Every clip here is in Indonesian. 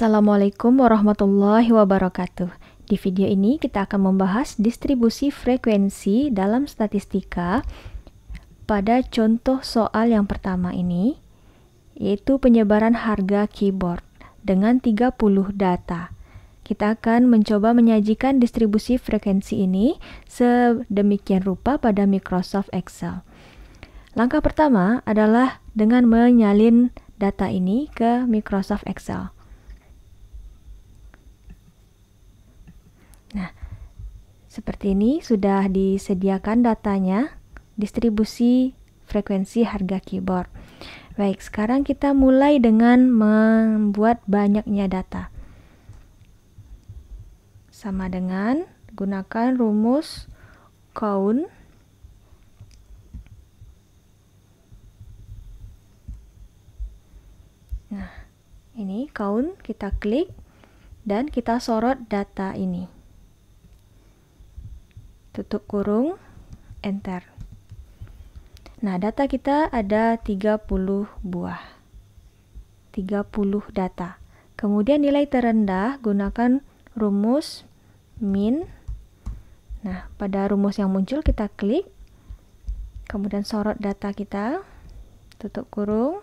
Assalamualaikum warahmatullahi wabarakatuh. Di video ini kita akan membahas distribusi frekuensi dalam statistika pada contoh soal yang pertama ini, yaitu penyebaran harga keyboard dengan 30 data. Kita akan mencoba menyajikan distribusi frekuensi ini sedemikian rupa pada Microsoft Excel. Langkah pertama adalah dengan menyalin data ini ke Microsoft Excel. Nah, seperti ini sudah disediakan datanya, distribusi frekuensi harga keyboard. Baik, sekarang kita mulai dengan membuat banyaknya data. Sama dengan gunakan rumus count Nah, ini count kita klik dan kita sorot data ini tutup kurung, enter. Nah, data kita ada 30 buah. 30 data. Kemudian nilai terendah gunakan rumus min. Nah, pada rumus yang muncul kita klik. Kemudian sorot data kita. Tutup kurung,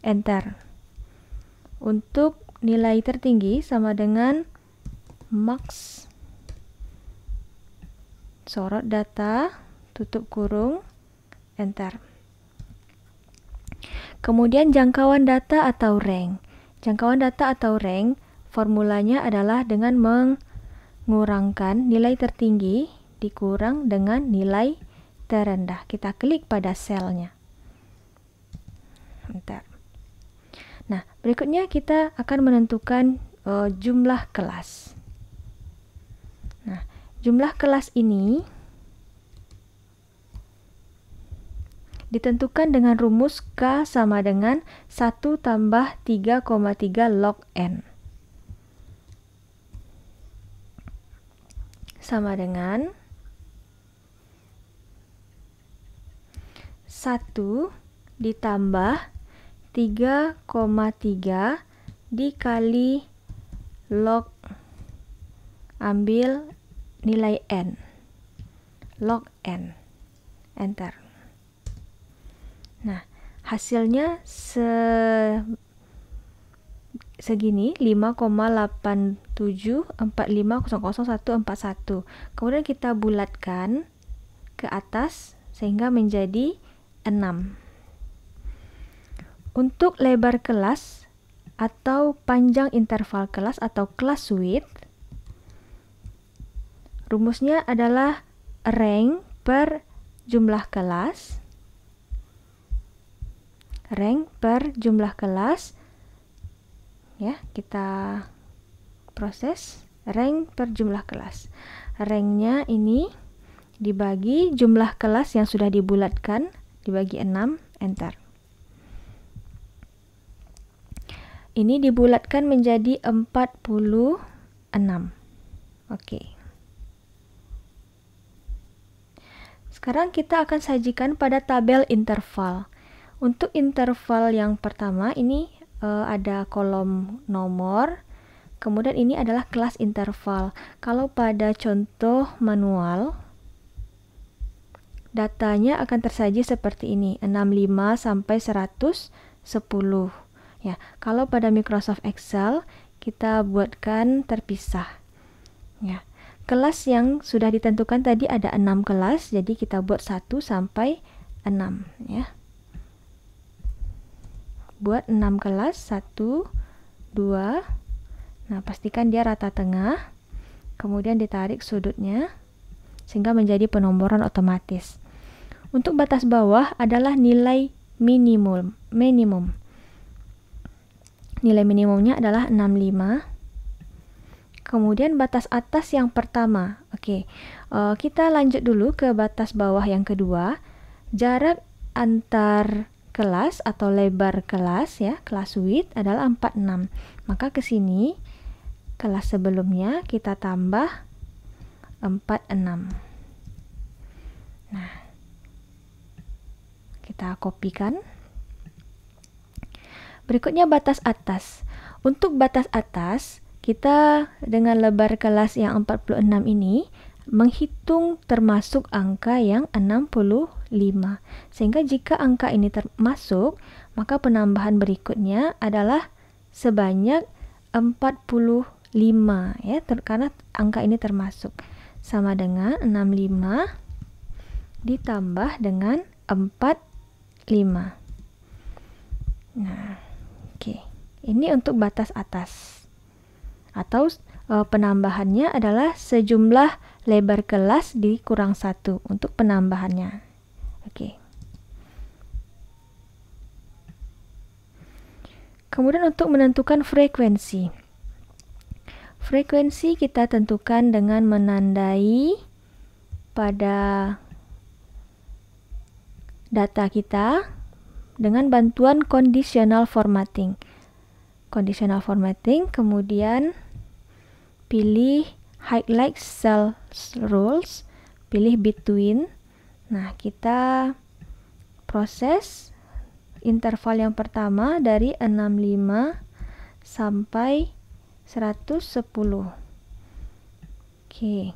enter. Untuk nilai tertinggi sama dengan max sorot data, tutup kurung, enter. Kemudian jangkauan data atau rank. Jangkauan data atau rank formulanya adalah dengan mengurangkan nilai tertinggi dikurang dengan nilai terendah. Kita klik pada selnya. Enter. Nah, berikutnya kita akan menentukan uh, jumlah kelas. Jumlah kelas ini ditentukan dengan rumus K sama dengan 1 tambah 3,3 log N. Sama dengan 1 ditambah 3,3 dikali log ambil nilai n log n enter nah hasilnya se segini 5,874500141 kemudian kita bulatkan ke atas sehingga menjadi 6 untuk lebar kelas atau panjang interval kelas atau kelas width Rumusnya adalah rank per jumlah kelas rank per jumlah kelas ya kita proses rank per jumlah kelas ranknya ini dibagi jumlah kelas yang sudah dibulatkan dibagi 6 enter ini dibulatkan menjadi 46 oke okay. Sekarang kita akan sajikan pada tabel interval. Untuk interval yang pertama ini uh, ada kolom nomor, kemudian ini adalah kelas interval. Kalau pada contoh manual, datanya akan tersaji seperti ini, 65 sampai 110. Ya, kalau pada Microsoft Excel kita buatkan terpisah. Ya kelas yang sudah ditentukan tadi ada 6 kelas jadi kita buat 1 sampai 6 ya buat 6 kelas 1 2 nah pastikan dia rata tengah kemudian ditarik sudutnya sehingga menjadi penomboran otomatis untuk batas bawah adalah nilai minimum minimum nilai minimumnya adalah 65 Kemudian batas atas yang pertama. Oke, uh, kita lanjut dulu ke batas bawah yang kedua. Jarak antar kelas atau lebar kelas ya, kelas width adalah 46. Maka ke sini kelas sebelumnya kita tambah 46. Nah, kita kopikan. Berikutnya batas atas. Untuk batas atas, kita dengan lebar kelas yang 46 ini menghitung termasuk angka yang 65. Sehingga jika angka ini termasuk, maka penambahan berikutnya adalah sebanyak 45 ya, ter karena angka ini termasuk sama dengan 65 ditambah dengan 45. Nah, oke. Okay. Ini untuk batas atas atau e, penambahannya adalah sejumlah lebar kelas dikurang satu untuk penambahannya. Oke. Kemudian untuk menentukan frekuensi. Frekuensi kita tentukan dengan menandai pada data kita dengan bantuan conditional formatting. Conditional formatting kemudian pilih highlight cell rules, pilih between. Nah, kita proses interval yang pertama dari 65 sampai 110. Oke.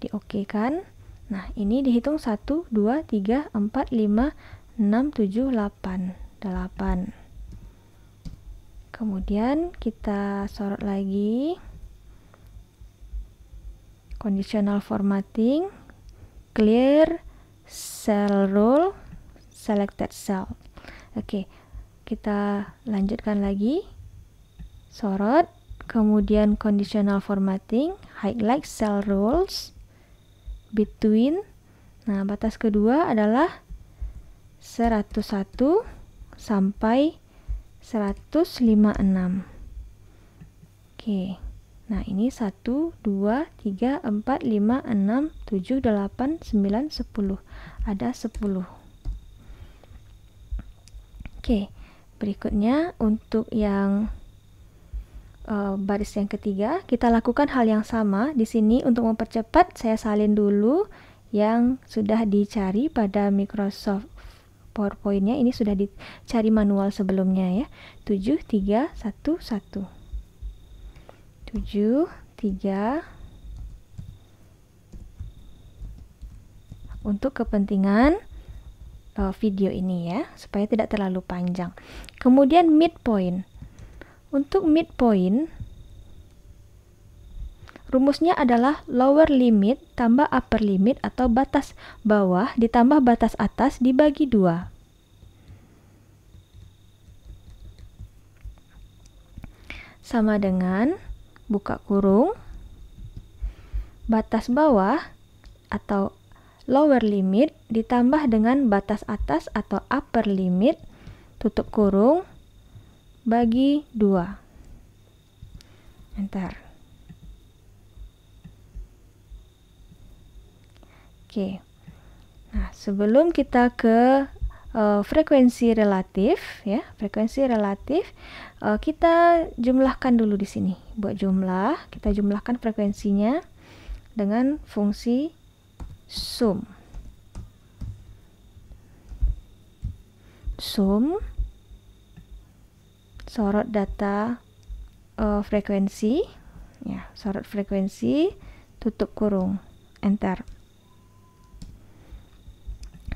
Di oke kan? Nah, ini dihitung 1 2 3 4 5 6 7 8 8. Kemudian kita sorot lagi conditional formatting, clear cell rule, selected cell. Oke, kita lanjutkan lagi. Sorot, kemudian conditional formatting, highlight cell rules, between. Nah, batas kedua adalah 101 sampai 156 oke nah ini 1 2 3 4 5 6 7 8 9 10 ada 10 oke berikutnya untuk yang uh, baris yang ketiga kita lakukan hal yang sama di sini untuk mempercepat saya salin dulu yang sudah dicari pada Microsoft powerpointnya ini sudah dicari manual sebelumnya ya 7 3 1 1 7 3 untuk kepentingan uh, video ini ya supaya tidak terlalu panjang kemudian midpoint untuk midpoint Rumusnya adalah lower limit tambah upper limit atau batas bawah ditambah batas atas dibagi dua. Sama dengan buka kurung, batas bawah atau lower limit ditambah dengan batas atas atau upper limit, tutup kurung, bagi dua. Enter. Oke. Nah, sebelum kita ke uh, frekuensi relatif ya, frekuensi relatif uh, kita jumlahkan dulu di sini. Buat jumlah, kita jumlahkan frekuensinya dengan fungsi sum. Sum sorot data uh, frekuensi ya, sorot frekuensi tutup kurung enter.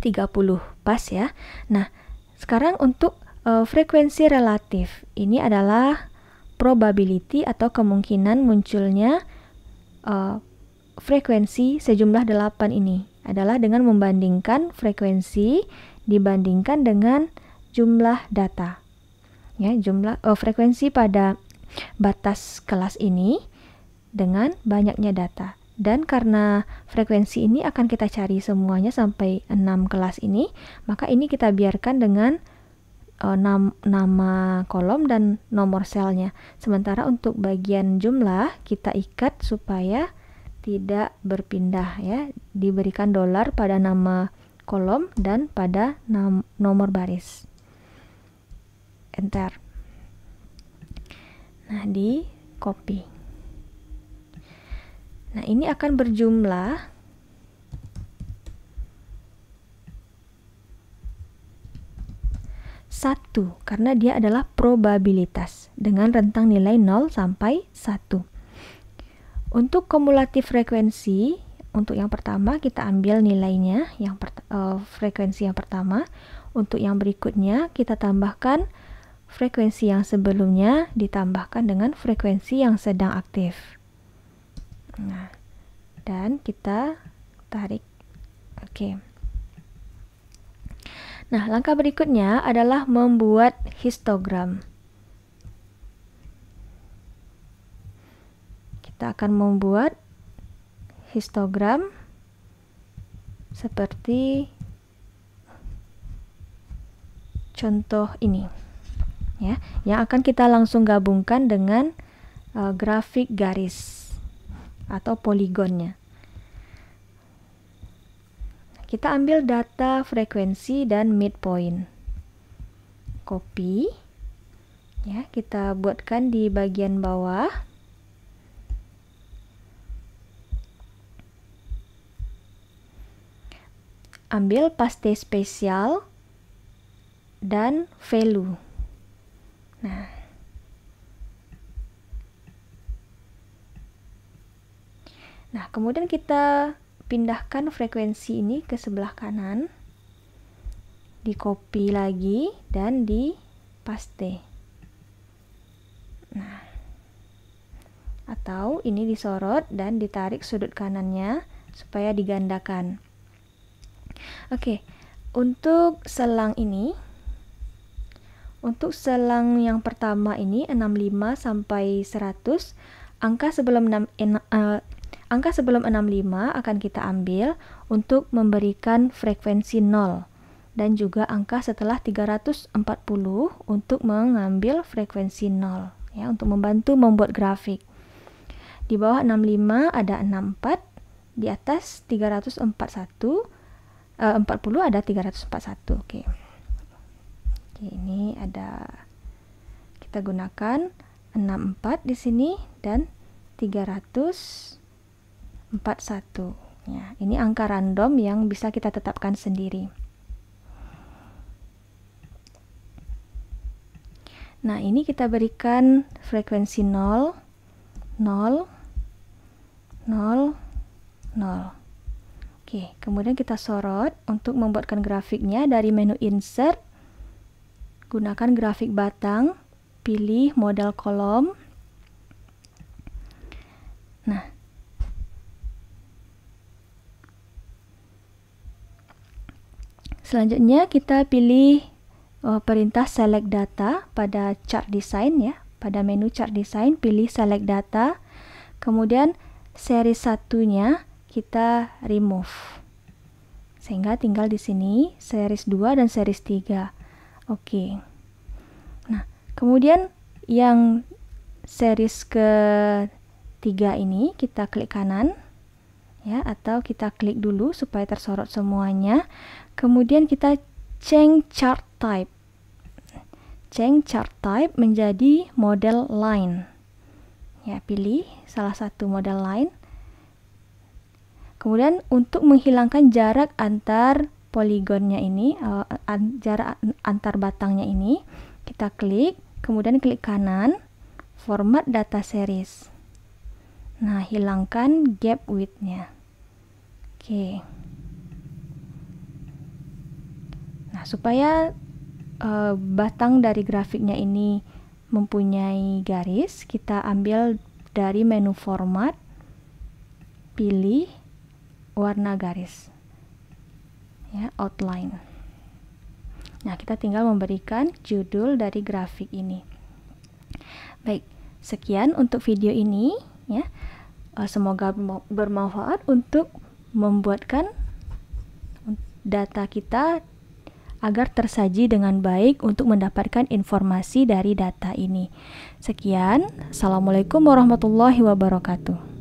30 pas ya. Nah, sekarang untuk uh, frekuensi relatif. Ini adalah probability atau kemungkinan munculnya uh, frekuensi sejumlah 8 ini adalah dengan membandingkan frekuensi dibandingkan dengan jumlah data. Ya, jumlah uh, frekuensi pada batas kelas ini dengan banyaknya data. Dan karena frekuensi ini akan kita cari semuanya sampai 6 kelas ini, maka ini kita biarkan dengan uh, nam nama kolom dan nomor selnya. Sementara untuk bagian jumlah kita ikat supaya tidak berpindah ya. Diberikan dolar pada nama kolom dan pada nomor baris. Enter. Nah, di copy. Nah, ini akan berjumlah satu karena dia adalah probabilitas dengan rentang nilai 0 sampai 1. Untuk kumulatif frekuensi, untuk yang pertama kita ambil nilainya, yang per, e, eh, frekuensi yang pertama. Untuk yang berikutnya kita tambahkan frekuensi yang sebelumnya ditambahkan dengan frekuensi yang sedang aktif. Nah, dan kita tarik. Oke. Okay. Nah, langkah berikutnya adalah membuat histogram. Kita akan membuat histogram seperti contoh ini ya yang akan kita langsung gabungkan dengan uh, grafik garis atau poligonnya. Kita ambil data frekuensi dan midpoint. Copy. Ya, kita buatkan di bagian bawah. Ambil paste spesial dan value. Nah, Nah, kemudian kita pindahkan frekuensi ini ke sebelah kanan. Di copy lagi dan di paste. Nah, atau ini disorot dan ditarik sudut kanannya supaya digandakan. Oke, untuk selang ini untuk selang yang pertama ini 65 sampai 100, angka sebelum 6, Angka sebelum 65 akan kita ambil untuk memberikan frekuensi 0 dan juga angka setelah 340 untuk mengambil frekuensi 0 ya untuk membantu membuat grafik. Di bawah 65 ada 64, di atas 341 eh, 40 ada 341. Oke. Okay. Oke, ini ada kita gunakan 64 di sini dan 300 41. Ya, ini angka random yang bisa kita tetapkan sendiri. Nah, ini kita berikan frekuensi 0, 0, 0, 0. Oke, kemudian kita sorot untuk membuatkan grafiknya dari menu insert. Gunakan grafik batang, pilih model kolom. Nah, Selanjutnya kita pilih uh, perintah select data pada chart design ya. Pada menu chart design pilih select data. Kemudian seri satunya kita remove. Sehingga tinggal di sini series 2 dan series 3. Oke. Okay. Nah, kemudian yang series ketiga ini kita klik kanan ya atau kita klik dulu supaya tersorot semuanya. Kemudian kita change chart type. Change chart type menjadi model line. Ya, pilih salah satu model line. Kemudian untuk menghilangkan jarak antar poligonnya ini, uh, an jarak antar batangnya ini, kita klik, kemudian klik kanan, format data series. Nah, hilangkan gap width-nya. Oke. Nah, supaya uh, batang dari grafiknya ini mempunyai garis, kita ambil dari menu format, pilih warna garis. Ya, outline. Nah, kita tinggal memberikan judul dari grafik ini. Baik, sekian untuk video ini ya. Eh, semoga bermanfaat untuk membuatkan data kita agar tersaji dengan baik untuk mendapatkan informasi dari data ini. Sekian, Assalamualaikum warahmatullahi wabarakatuh.